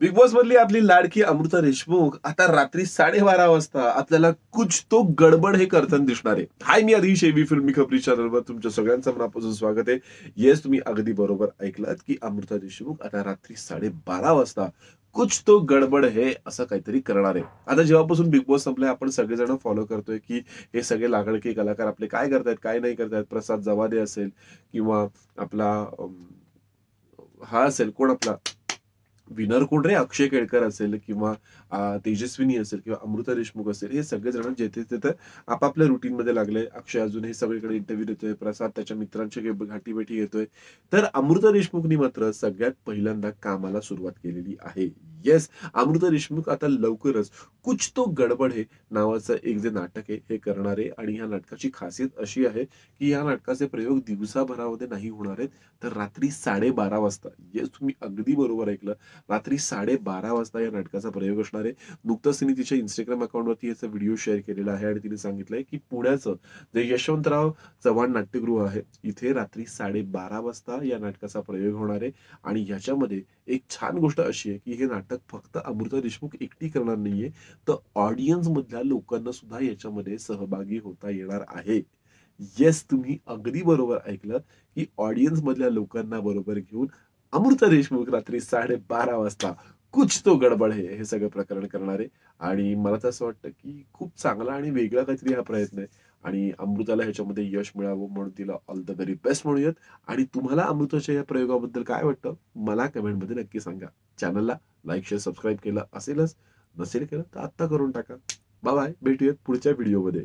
big boss मधली आपली लाडकी अमृता देशमुख आता रात्री साडेबारा वाजता आपल्याला कुछ तो गडबड हे करताना दिसणार आहे हाय मी आधी शेवी फिल्मी खबरी चॅनलवर तुमच्या सगळ्यांचं मनापासून स्वागत आहे येस तुम्ही अगदी बरोबर ऐकलात की अमृता देशमुख आता रात्री साडेबारा वाजता कुछ तो गडबड हे असं काहीतरी करणार आहे आता जेव्हापासून बिग बॉस संपलाय आपण सगळेजण फॉलो करतोय की हे सगळे लागडके कलाकार आपले काय करतायत काय नाही करतायत प्रसाद जवादे असेल किंवा आपला हा असेल कोण आपला विनर कोण रे अक्षय केळकर असेल किंवा तेजस्विनी असेल किंवा अमृता देशमुख असेल हे सगळेजण जेथे तिथे आपापल्या मध्ये लागले अक्षय अजून हे सगळीकडे इंटरव्ह्यू देतोय प्रसाद त्याच्या मित्रांच्या घाटी भेटी घेतोय तर अमृता देशमुखनी मात्र सगळ्यात पहिल्यांदा कामाला सुरुवात केलेली आहे येस अमृता देशमुख आता लवकरच कुछ तो गडबड हे नावाचं एक जे नाटक आहे हे करणारे आणि ह्या नाटकाची खासियत अशी आहे की या नाटकाचे प्रयोग दिवसाभरामध्ये नाही होणार आहेत तर रात्री साडेबारा वाजता येस तुम्ही अगदी बरोबर ऐकलं रात्री साडेबारा वाजता या नाटकाचा प्रयोग असणार आहे नुकतंच तिने तिच्या इंस्टाग्राम अकाउंटवरती याचा व्हिडिओ शेअर केलेला आहे आणि तिने सांगितलंय की पुण्याचं जे यशवंतराव चव्हाण नाट्यगृह आहे इथे रात्री साडेबारा वाजता या नाटकाचा प्रयोग होणार आहे आणि ह्याच्यामध्ये एक छान गोष्ट अशी आहे की हे नाटक फक्त अमृता देशमुख एकटी करणार नाहीये तर ऑडियन्स मधल्या लोकांना सुद्धा याच्यामध्ये सहभागी होता येणार आहे येस तुम्ही अगदी बरोबर ऐकलं की ऑडियन्स मधल्या लोकांना बरोबर घेऊन अमृता देशमुख रात्री साडेबारा वाजता कुछ तो गडबड आहे हे सगळं प्रकरण करणारे आणि मला तर असं वाटतं की खूप चांगला आणि वेगळा काहीतरी हा प्रयत्न आहे आणि अमृताला ह्याच्यामध्ये यश मिळावं म्हणून तिला ऑल द व्हेरी बेस्ट म्हणूयात आणि तुम्हाला अमृताच्या या प्रयोगाबद्दल काय वाटतं मला कमेंटमध्ये नक्की सांगा चॅनलला लाईक शेअर सबस्क्राईब केलं असेलच नसेल केलं तर आत्ता करून टाका बाय भेटूयात पुढच्या व्हिडिओमध्ये